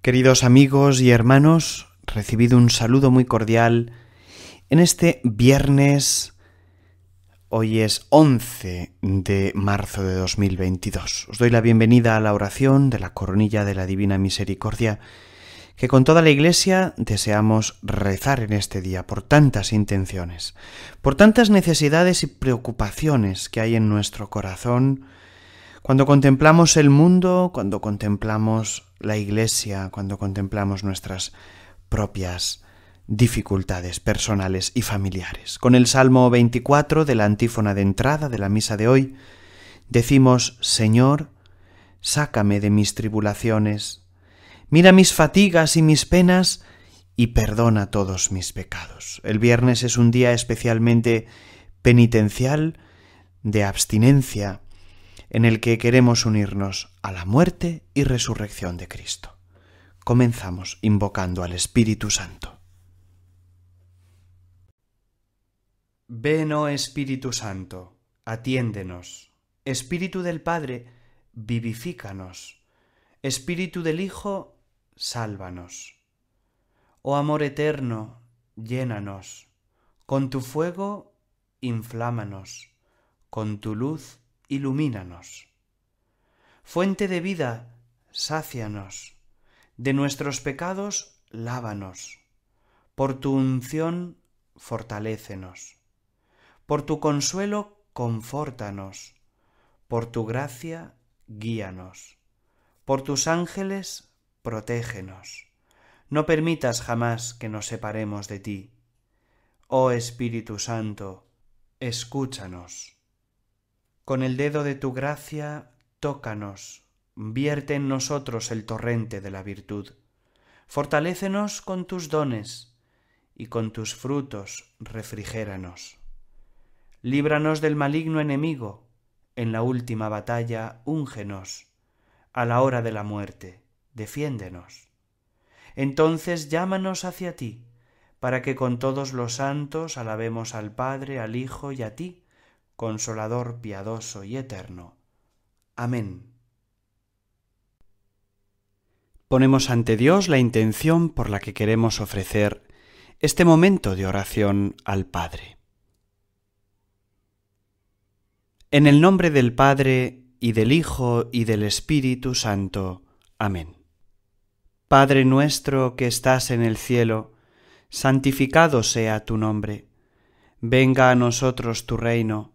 Queridos amigos y hermanos, recibido un saludo muy cordial en este viernes, hoy es 11 de marzo de 2022. Os doy la bienvenida a la oración de la coronilla de la Divina Misericordia que con toda la Iglesia deseamos rezar en este día por tantas intenciones, por tantas necesidades y preocupaciones que hay en nuestro corazón, cuando contemplamos el mundo, cuando contemplamos la iglesia, cuando contemplamos nuestras propias dificultades personales y familiares. Con el Salmo 24 de la antífona de entrada de la misa de hoy, decimos, Señor, sácame de mis tribulaciones, mira mis fatigas y mis penas, y perdona todos mis pecados. El viernes es un día especialmente penitencial, de abstinencia, en el que queremos unirnos a la muerte y resurrección de Cristo. Comenzamos invocando al Espíritu Santo. Ven, oh Espíritu Santo, atiéndenos. Espíritu del Padre, vivifícanos. Espíritu del Hijo, sálvanos. Oh amor eterno, llénanos. Con tu fuego, inflámanos. Con tu luz, ilumínanos. Fuente de vida, sácianos. De nuestros pecados, lávanos. Por tu unción, fortalécenos. Por tu consuelo, confórtanos. Por tu gracia, guíanos. Por tus ángeles, protégenos. No permitas jamás que nos separemos de ti. Oh Espíritu Santo, escúchanos. Con el dedo de tu gracia, tócanos, vierte en nosotros el torrente de la virtud. Fortalécenos con tus dones y con tus frutos refrigéranos. Líbranos del maligno enemigo, en la última batalla úngenos, a la hora de la muerte, defiéndenos. Entonces llámanos hacia ti, para que con todos los santos alabemos al Padre, al Hijo y a ti, consolador piadoso y eterno. Amén. Ponemos ante Dios la intención por la que queremos ofrecer este momento de oración al Padre. En el nombre del Padre y del Hijo y del Espíritu Santo. Amén. Padre nuestro que estás en el cielo, santificado sea tu nombre. Venga a nosotros tu reino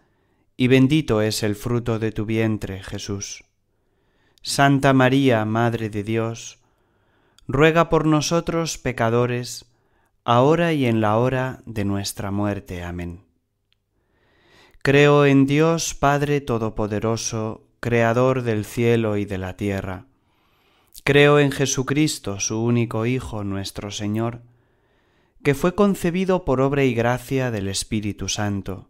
y bendito es el fruto de tu vientre, Jesús. Santa María, Madre de Dios, ruega por nosotros pecadores, ahora y en la hora de nuestra muerte. Amén. Creo en Dios Padre Todopoderoso, Creador del cielo y de la tierra. Creo en Jesucristo, su único Hijo, nuestro Señor, que fue concebido por obra y gracia del Espíritu Santo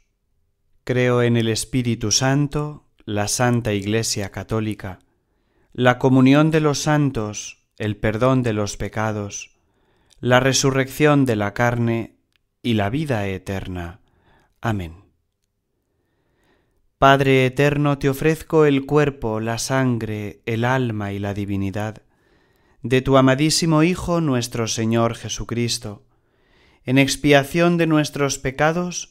Creo en el Espíritu Santo, la Santa Iglesia Católica, la comunión de los santos, el perdón de los pecados, la resurrección de la carne y la vida eterna. Amén. Padre eterno, te ofrezco el cuerpo, la sangre, el alma y la divinidad de tu amadísimo Hijo nuestro Señor Jesucristo, en expiación de nuestros pecados,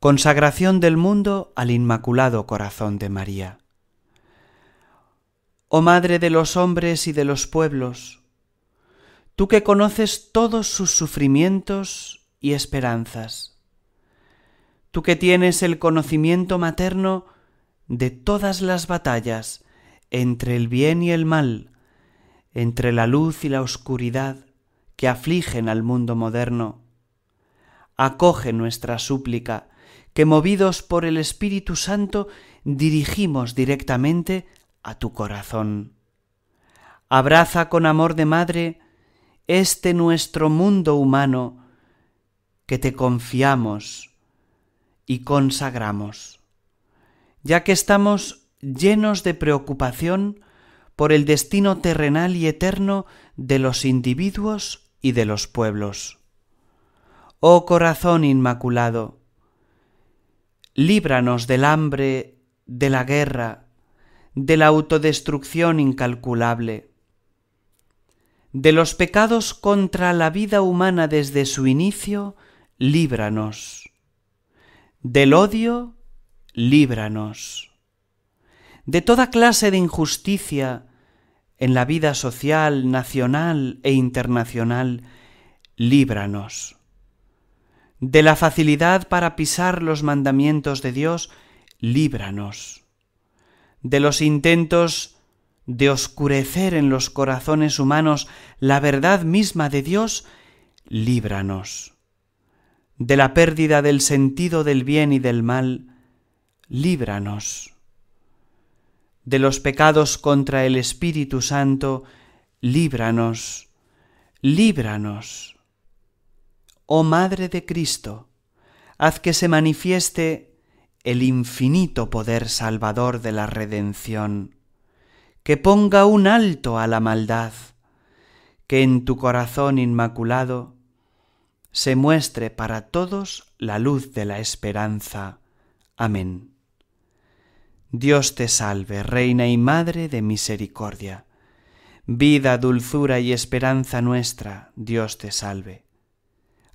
Consagración del mundo al Inmaculado Corazón de María. Oh Madre de los hombres y de los pueblos, tú que conoces todos sus sufrimientos y esperanzas, tú que tienes el conocimiento materno de todas las batallas entre el bien y el mal, entre la luz y la oscuridad que afligen al mundo moderno, acoge nuestra súplica, que movidos por el Espíritu Santo dirigimos directamente a tu corazón. Abraza con amor de madre este nuestro mundo humano que te confiamos y consagramos, ya que estamos llenos de preocupación por el destino terrenal y eterno de los individuos y de los pueblos. Oh corazón inmaculado, líbranos del hambre, de la guerra, de la autodestrucción incalculable, de los pecados contra la vida humana desde su inicio, líbranos, del odio, líbranos, de toda clase de injusticia en la vida social, nacional e internacional, líbranos de la facilidad para pisar los mandamientos de Dios, líbranos. De los intentos de oscurecer en los corazones humanos la verdad misma de Dios, líbranos. De la pérdida del sentido del bien y del mal, líbranos. De los pecados contra el Espíritu Santo, líbranos, líbranos oh Madre de Cristo, haz que se manifieste el infinito poder salvador de la redención, que ponga un alto a la maldad, que en tu corazón inmaculado se muestre para todos la luz de la esperanza. Amén. Dios te salve, Reina y Madre de Misericordia. Vida, dulzura y esperanza nuestra, Dios te salve.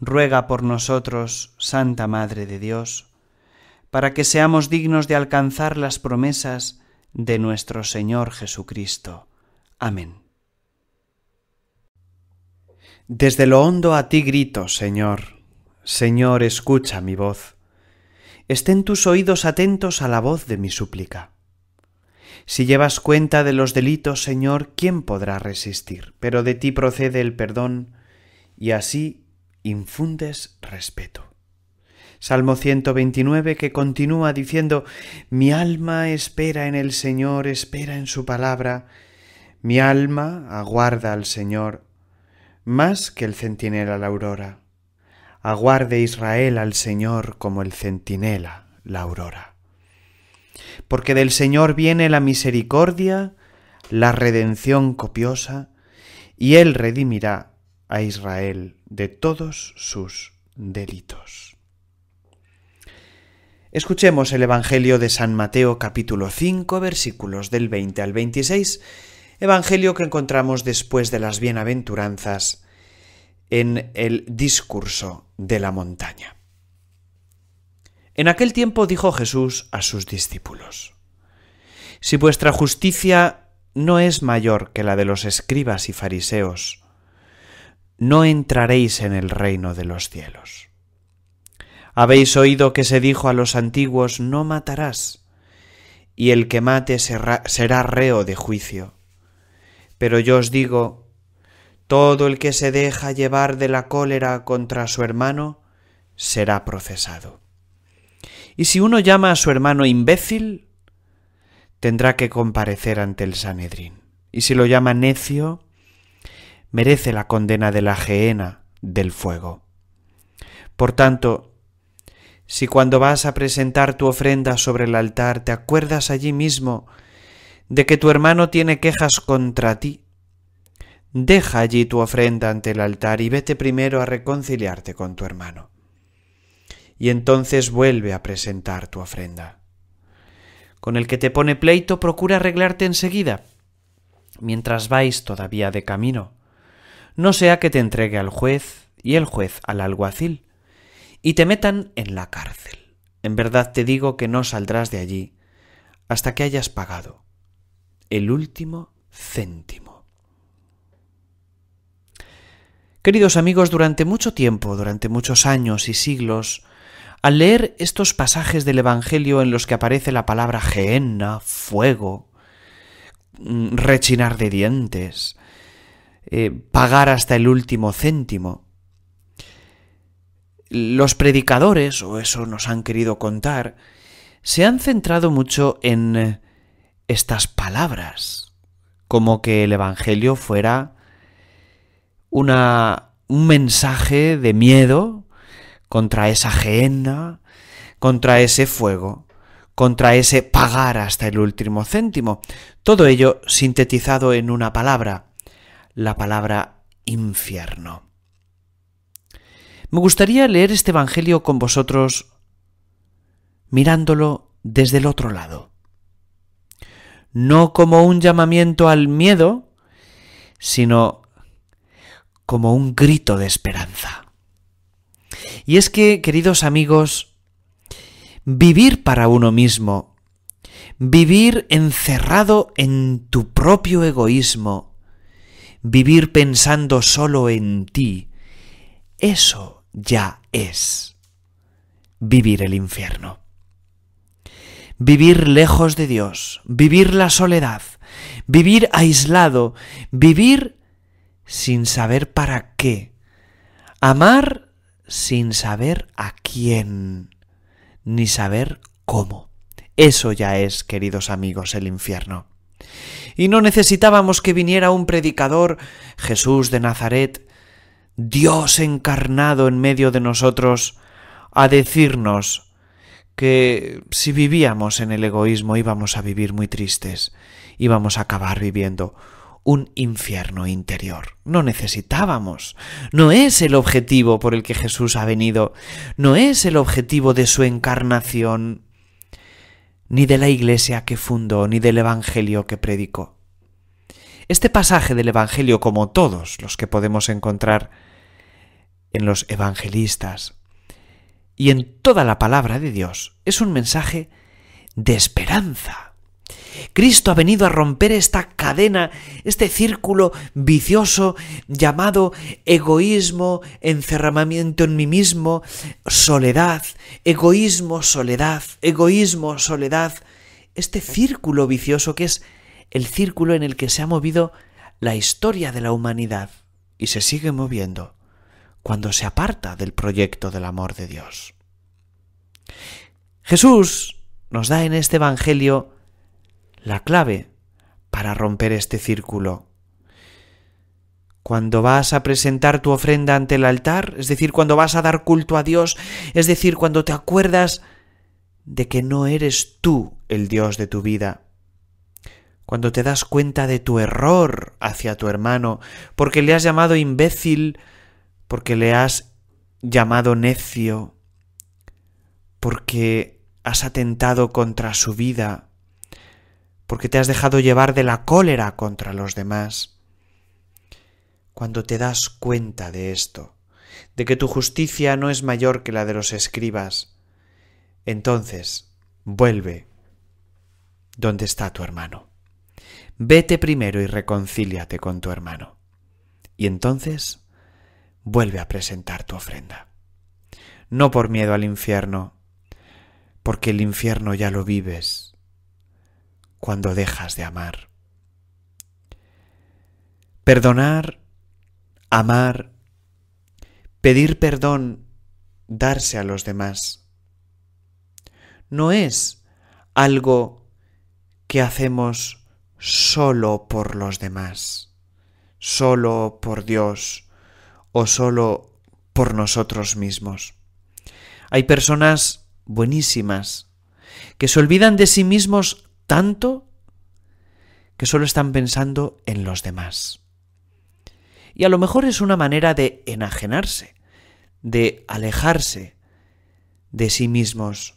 ruega por nosotros, Santa Madre de Dios, para que seamos dignos de alcanzar las promesas de nuestro Señor Jesucristo. Amén. Desde lo hondo a ti grito, Señor, Señor, escucha mi voz. Estén tus oídos atentos a la voz de mi súplica. Si llevas cuenta de los delitos, Señor, ¿quién podrá resistir? Pero de ti procede el perdón, y así infundes respeto. Salmo 129 que continúa diciendo, Mi alma espera en el Señor, espera en su palabra, mi alma aguarda al Señor, más que el centinela la aurora. Aguarde Israel al Señor como el centinela la aurora. Porque del Señor viene la misericordia, la redención copiosa, y Él redimirá a Israel de todos sus delitos. Escuchemos el Evangelio de San Mateo capítulo 5 versículos del 20 al 26, Evangelio que encontramos después de las bienaventuranzas en el discurso de la montaña. En aquel tiempo dijo Jesús a sus discípulos, Si vuestra justicia no es mayor que la de los escribas y fariseos, no entraréis en el reino de los cielos. Habéis oído que se dijo a los antiguos, no matarás, y el que mate será reo de juicio. Pero yo os digo, todo el que se deja llevar de la cólera contra su hermano será procesado. Y si uno llama a su hermano imbécil, tendrá que comparecer ante el Sanedrín. Y si lo llama necio, merece la condena de la gehenna del fuego. Por tanto, si cuando vas a presentar tu ofrenda sobre el altar te acuerdas allí mismo de que tu hermano tiene quejas contra ti, deja allí tu ofrenda ante el altar y vete primero a reconciliarte con tu hermano. Y entonces vuelve a presentar tu ofrenda. Con el que te pone pleito procura arreglarte enseguida, mientras vais todavía de camino no sea que te entregue al juez y el juez al alguacil, y te metan en la cárcel. En verdad te digo que no saldrás de allí hasta que hayas pagado el último céntimo. Queridos amigos, durante mucho tiempo, durante muchos años y siglos, al leer estos pasajes del Evangelio en los que aparece la palabra gehenna, fuego, mm, rechinar de dientes, eh, pagar hasta el último céntimo. Los predicadores, o eso nos han querido contar, se han centrado mucho en eh, estas palabras, como que el Evangelio fuera una, un mensaje de miedo contra esa geenda, contra ese fuego, contra ese pagar hasta el último céntimo. Todo ello sintetizado en una palabra, la palabra infierno. Me gustaría leer este Evangelio con vosotros mirándolo desde el otro lado. No como un llamamiento al miedo, sino como un grito de esperanza. Y es que, queridos amigos, vivir para uno mismo, vivir encerrado en tu propio egoísmo, vivir pensando solo en ti, eso ya es vivir el infierno. Vivir lejos de Dios, vivir la soledad, vivir aislado, vivir sin saber para qué, amar sin saber a quién, ni saber cómo. Eso ya es, queridos amigos, el infierno y no necesitábamos que viniera un predicador, Jesús de Nazaret, Dios encarnado en medio de nosotros, a decirnos que si vivíamos en el egoísmo íbamos a vivir muy tristes, íbamos a acabar viviendo un infierno interior. No necesitábamos. No es el objetivo por el que Jesús ha venido. No es el objetivo de su encarnación ni de la iglesia que fundó, ni del Evangelio que predicó. Este pasaje del Evangelio, como todos los que podemos encontrar en los evangelistas y en toda la palabra de Dios, es un mensaje de esperanza Cristo ha venido a romper esta cadena, este círculo vicioso llamado egoísmo, encerramiento en mí mismo, soledad, egoísmo, soledad, egoísmo, soledad. Este círculo vicioso que es el círculo en el que se ha movido la historia de la humanidad y se sigue moviendo cuando se aparta del proyecto del amor de Dios. Jesús nos da en este Evangelio la clave para romper este círculo. Cuando vas a presentar tu ofrenda ante el altar, es decir, cuando vas a dar culto a Dios, es decir, cuando te acuerdas de que no eres tú el Dios de tu vida, cuando te das cuenta de tu error hacia tu hermano, porque le has llamado imbécil, porque le has llamado necio, porque has atentado contra su vida, porque te has dejado llevar de la cólera contra los demás. Cuando te das cuenta de esto, de que tu justicia no es mayor que la de los escribas, entonces vuelve donde está tu hermano. Vete primero y reconcíliate con tu hermano. Y entonces vuelve a presentar tu ofrenda. No por miedo al infierno, porque el infierno ya lo vives cuando dejas de amar. Perdonar, amar, pedir perdón, darse a los demás. No es algo que hacemos solo por los demás, solo por Dios o solo por nosotros mismos. Hay personas buenísimas que se olvidan de sí mismos tanto que solo están pensando en los demás. Y a lo mejor es una manera de enajenarse, de alejarse de sí mismos,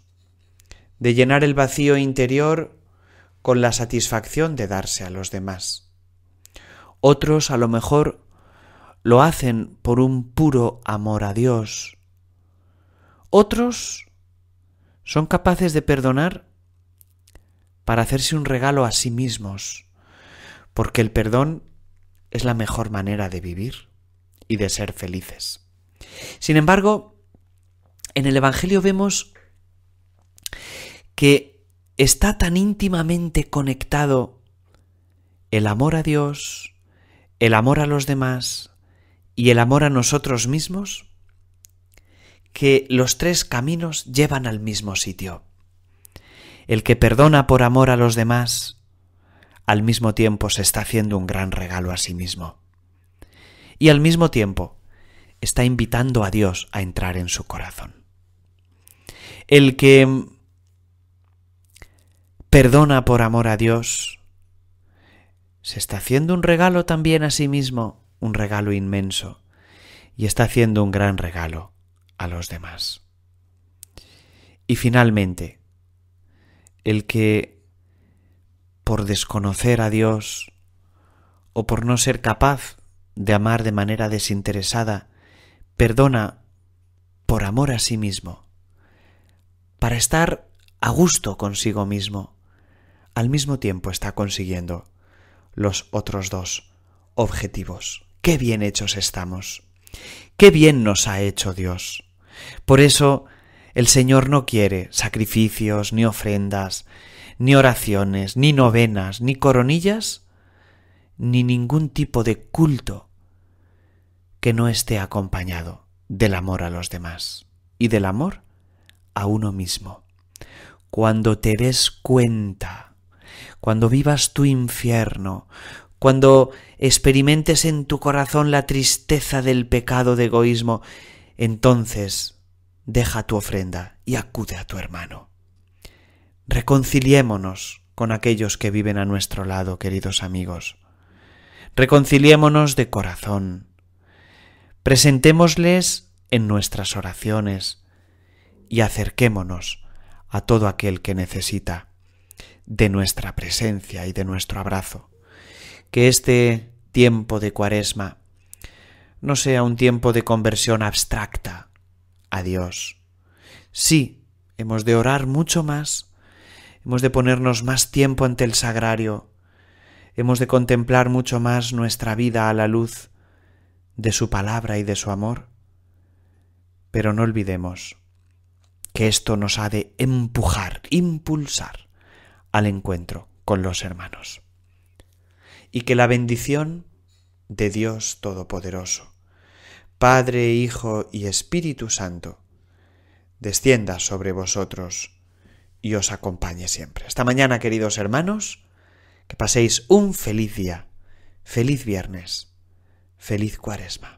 de llenar el vacío interior con la satisfacción de darse a los demás. Otros a lo mejor lo hacen por un puro amor a Dios. Otros son capaces de perdonar para hacerse un regalo a sí mismos, porque el perdón es la mejor manera de vivir y de ser felices. Sin embargo, en el Evangelio vemos que está tan íntimamente conectado el amor a Dios, el amor a los demás y el amor a nosotros mismos, que los tres caminos llevan al mismo sitio el que perdona por amor a los demás, al mismo tiempo se está haciendo un gran regalo a sí mismo. Y al mismo tiempo está invitando a Dios a entrar en su corazón. El que perdona por amor a Dios, se está haciendo un regalo también a sí mismo, un regalo inmenso, y está haciendo un gran regalo a los demás. Y finalmente, el que por desconocer a Dios o por no ser capaz de amar de manera desinteresada, perdona por amor a sí mismo, para estar a gusto consigo mismo, al mismo tiempo está consiguiendo los otros dos objetivos. Qué bien hechos estamos. Qué bien nos ha hecho Dios. Por eso el Señor no quiere sacrificios, ni ofrendas, ni oraciones, ni novenas, ni coronillas, ni ningún tipo de culto que no esté acompañado del amor a los demás y del amor a uno mismo. Cuando te des cuenta, cuando vivas tu infierno, cuando experimentes en tu corazón la tristeza del pecado de egoísmo, entonces deja tu ofrenda y acude a tu hermano. Reconciliémonos con aquellos que viven a nuestro lado, queridos amigos. Reconciliémonos de corazón. Presentémosles en nuestras oraciones y acerquémonos a todo aquel que necesita de nuestra presencia y de nuestro abrazo. Que este tiempo de cuaresma no sea un tiempo de conversión abstracta, Dios. Sí, hemos de orar mucho más, hemos de ponernos más tiempo ante el sagrario, hemos de contemplar mucho más nuestra vida a la luz de su palabra y de su amor. Pero no olvidemos que esto nos ha de empujar, impulsar al encuentro con los hermanos. Y que la bendición de Dios Todopoderoso, Padre, Hijo y Espíritu Santo, descienda sobre vosotros y os acompañe siempre. Hasta mañana, queridos hermanos, que paséis un feliz día, feliz viernes, feliz cuaresma.